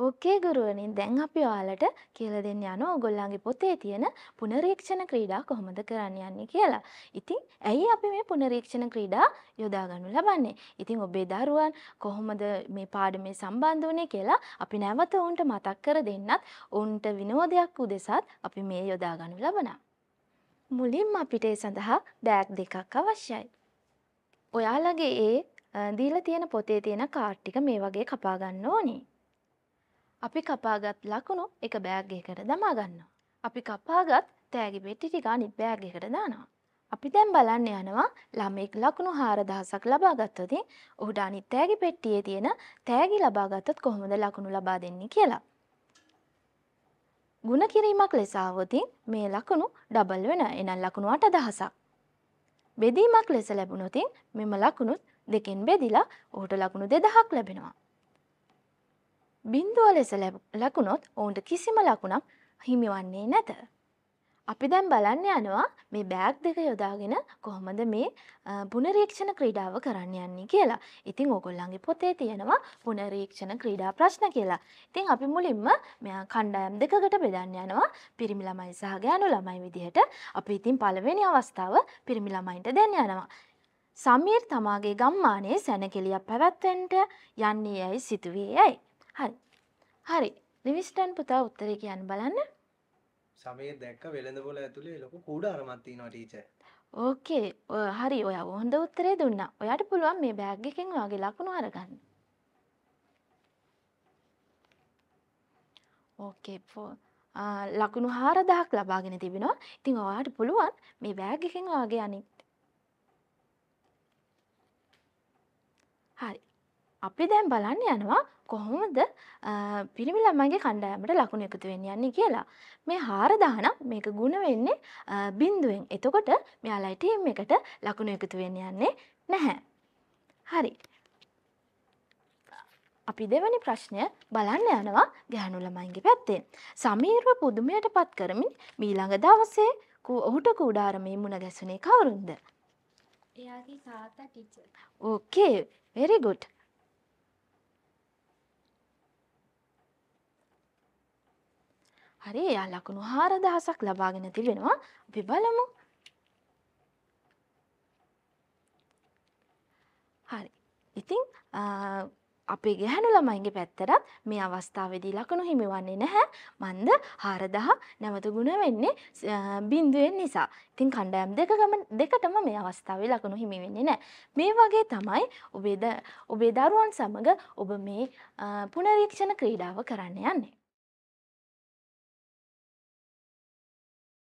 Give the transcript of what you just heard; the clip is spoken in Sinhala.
ඕකේ ගුරුවනින් දැන් අපි ඔයාලට කියල දෙන්න යන ඔගොල්ලන්ගේ පොතේ තියෙන පුනරීක්ෂණ ක්‍රීඩා කොහොමද කරන්න යන්නේ කියලා. ඉතින් ඇයි අපි මේ පුනරීක්ෂණ ක්‍රීඩා යොදාගනු ලබන්නේ. ඉතින් ඔබේ දරුවන් කොහොමද මේ පාඩමේ සම්බන්ධ වනේ කියලා අපි නැවත ඔවුන්ට මතක් කර දෙන්නත් ඔවුන්ට විනෝදයක් උදෙසත් අපි මේ යොදාගනු ලබනා. මුලින්ම අපිට ඒ සඳහා බෑග් දෙකක් අවශ්‍යයි. ඔයාලගේ ඒ දීල තියෙන පොතේ තියෙන කාට්ටික මේ වගේ කපාගන්න ඕනේ. අපි කපාගත් ලකුණු එක බෑග්ගයකට දමා ගන්නවා. අපි කපාගත් තෑගි පෙට්ටි ටික අනිත් බෑග්ගයකට දානවා. අපි දැන් බලන්න යනවා ළමෙක් ලකුණු හාරදහසක් ලබාගත්තොති ඔහුට අනිත් තෑගි පෙට්ටියේ තියෙන තෑගි ලබාගත්තොත් කොහොමද ලකුණු ලබා දෙන්නේ කියලා. ගුණ කිරීමක් ලෙසාවතින් මේ ලකුණු ඩබල් වෙන එනම් ලකුණු අට දහසක්. බෙදීමක් ලෙස ලැබුණොතින් මෙම ලකුණුත් දෙකෙන් බෙදිලා ඔහුට ලකුණු දෙදහක් ලැබෙනවා. බින්දුව ලෙස ලකුණොත් ඔවුන්ට කිසිම ලකුණක් හිමිවන්නේ නැත. අපි දැන් බලන්න යනවා මේ බෑග් දෙක යොදාගෙන කොහොමද මේ පුනරීක්ෂණ ක්‍රීඩාව කරන්න යන්නේ කියලා. ඉතින් ඕගොල්ලන්ගේ පොතේ තියෙනවා පුනරීක්ෂණ ක්‍රීඩා ප්‍රශ්න කියලා. ඉතින් අපි මුලින්ම මෙයා කණ්ඩායම් දෙකකට බෙදන්න යනවා පිරිමි ළමයි සහ ගෑනු ළමයි විදිහට. අපි ඉතින් පළවෙනි අවස්ථාව පිරිමි ළමයින්ට දෙන්න යනවා. සමීර් තමාගේ ගම්මානයේ සැනකෙලියක් පැවැත්වෙන්ට යන්නේ යයි සිතුවේ යයි. හරි. හරි. ලිවිස්ටන් පුතා උත්තරේ කියන්න බලන්න. සමේ දැක්ක වෙළඳපොළ ඇතුලේ ලොකු කූඩාරමක් තියෙනවා ටීචර්. ඕකේ. හරි. ඔයා හොඳ උත්තරේ දුන්නා. ඔයාට පුළුවන් මේ බෑග් එකෙන් ඔයාගේ ලකුණු අරගන්න. ඕකේ. ලකුණු 4000ක් ලබාගෙන තිබෙනවා. ඉතින් ඔයාට පුළුවන් මේ බෑග් එකෙන් ඔයාගේ අනිත් හරි අපි දැන් බලන්න යනවා කොහොමද පිරිමි ළමයිගේ කණ්ඩායමට ලකුණු එකතු වෙන්න යන්නේ කියලා. මේ හාර දානක් මේක ගුණ වෙන්නේ බින්දුවෙන්. එතකොට මෙයාලයි ටීම් එකට ලකුණු එකතු වෙන්න යන්නේ නැහැ. හරි. අපි දෙවැනි ප්‍රශ්නය බලන්න යනවා ගැහණු ළමයින්ගේ පැත්තෙන්. සමීරව පුදුමයට පත් කරමින් මීළඟ දවසේ ඔහුට කූඩාරමේ මුණ ගැසුනේ කවුරුන්ද? එයාගේ තාත්තා ටීචර්. ඕකේ. very good. හරි එයා ලකුණු 4000ක් ලබාගෙන තිබෙනවා. අපි බලමු. හරි. ඉතින් අපේ ගැහැණු ළමයින්ගේ පැත්තටත් මේ අවස්ථාවේදී ලකුණු හිමි වන්නේ නැහැ. මන්ද 4000 නැවතු ගුණ වෙන්නේ බිඳුවෙන් නිසා. ඉතින් කණ්ඩායම් දෙකකම දෙකටම මේ අවස්ථාවේ ලකුණු හිමි වෙන්නේ නැහැ. මේ වගේ තමයි ඔබේ ඔබේ දරුවන් සමග ඔබ මේ පුනරීක්ෂණ ක්‍රීඩාව කරන්න යන්නේ.